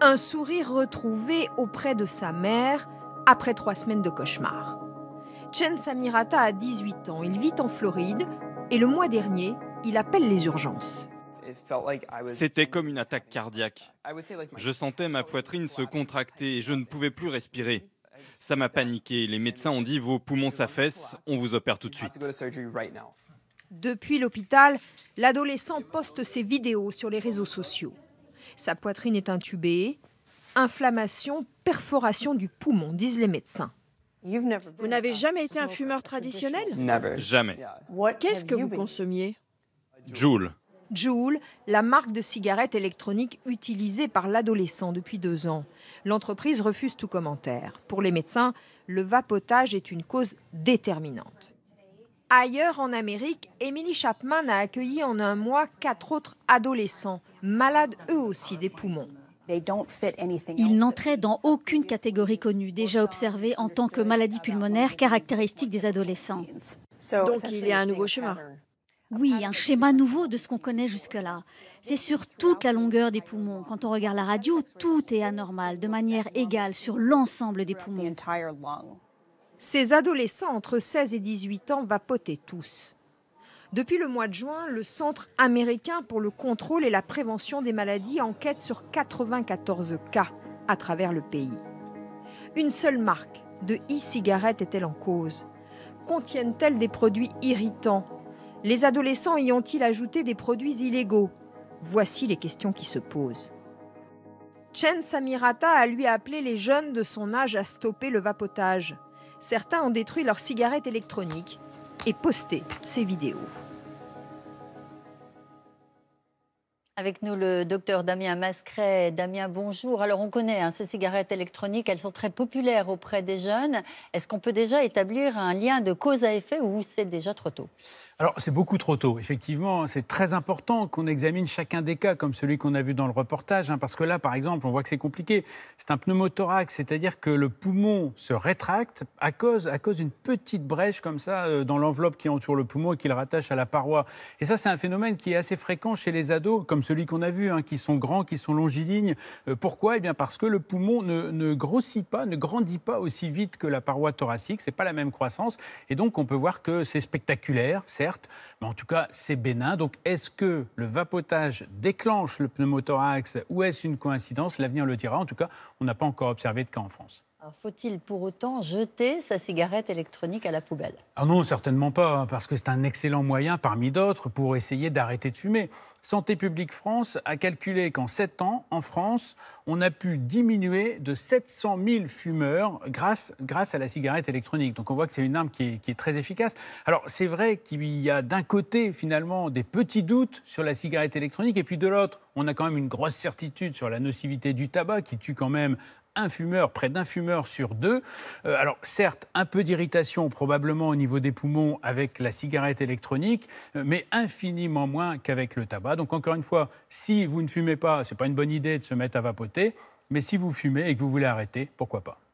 un sourire retrouvé auprès de sa mère après trois semaines de cauchemar. Chen Samirata a 18 ans, il vit en Floride et le mois dernier, il appelle les urgences. C'était comme une attaque cardiaque. Je sentais ma poitrine se contracter et je ne pouvais plus respirer. Ça m'a paniqué. Les médecins ont dit vos poumons s'affaissent, on vous opère tout de suite. Depuis l'hôpital, l'adolescent poste ses vidéos sur les réseaux sociaux. Sa poitrine est intubée. Inflammation, perforation du poumon, disent les médecins. Vous n'avez jamais été un fumeur traditionnel Jamais. Qu'est-ce que vous consommiez Joule. Joule, la marque de cigarettes électroniques utilisée par l'adolescent depuis deux ans. L'entreprise refuse tout commentaire. Pour les médecins, le vapotage est une cause déterminante. Ailleurs en Amérique, Emily Chapman a accueilli en un mois quatre autres adolescents malades eux aussi des poumons. Ils n'entraient dans aucune catégorie connue déjà observée en tant que maladie pulmonaire caractéristique des adolescents. Donc il y a un nouveau schéma. Oui, un schéma nouveau de ce qu'on connaît jusque-là. C'est sur toute la longueur des poumons. Quand on regarde la radio, tout est anormal de manière égale sur l'ensemble des poumons. Ces adolescents entre 16 et 18 ans vapotaient tous. Depuis le mois de juin, le Centre américain pour le contrôle et la prévention des maladies enquête sur 94 cas à travers le pays. Une seule marque de e cigarette est-elle en cause Contiennent-elles des produits irritants Les adolescents y ont-ils ajouté des produits illégaux Voici les questions qui se posent. Chen Samirata a lui appelé les jeunes de son âge à stopper le vapotage. Certains ont détruit leurs cigarettes électroniques et posté ces vidéos. Avec nous le docteur Damien Mascret. Damien, bonjour. Alors on connaît hein, ces cigarettes électroniques, elles sont très populaires auprès des jeunes. Est-ce qu'on peut déjà établir un lien de cause à effet ou c'est déjà trop tôt Alors c'est beaucoup trop tôt, effectivement. C'est très important qu'on examine chacun des cas, comme celui qu'on a vu dans le reportage, hein, parce que là, par exemple, on voit que c'est compliqué. C'est un pneumothorax, c'est-à-dire que le poumon se rétracte à cause, à cause d'une petite brèche comme ça euh, dans l'enveloppe qui entoure le poumon et qui le rattache à la paroi. Et ça, c'est un phénomène qui est assez fréquent chez les ados, comme comme celui qu'on a vu, hein, qui sont grands, qui sont longilignes. Euh, pourquoi Eh bien parce que le poumon ne, ne, grossit pas, ne grandit pas aussi vite que la paroi thoracique. C'est pas la même croissance. Et donc on peut voir que c'est spectaculaire, certes, mais en tout cas c'est bénin. Donc est-ce que le vapotage déclenche le pneumothorax ou est-ce une coïncidence L'avenir le dira. En tout cas, on n'a pas encore observé de cas en France. Faut-il pour autant jeter sa cigarette électronique à la poubelle ah non, certainement pas, hein, parce que c'est un excellent moyen parmi d'autres pour essayer d'arrêter de fumer. Santé publique France a calculé qu'en 7 ans, en France, on a pu diminuer de 700 000 fumeurs grâce, grâce à la cigarette électronique. Donc on voit que c'est une arme qui est, très efficace. Alors c'est vrai qu'il y a d'un côté finalement des petits doutes sur la cigarette électronique et puis de l'autre, on a quand même une grosse certitude sur la nocivité du tabac qui tue quand même un fumeur, près d'un fumeur sur deux. Euh, alors certes, un peu d'irritation probablement au niveau des poumons avec la cigarette électronique, euh, mais infiniment moins qu'avec le tabac. Donc encore une fois, si vous ne fumez pas, ce n'est pas une bonne idée de se mettre à vapoter, mais si vous fumez et que vous voulez arrêter, pourquoi pas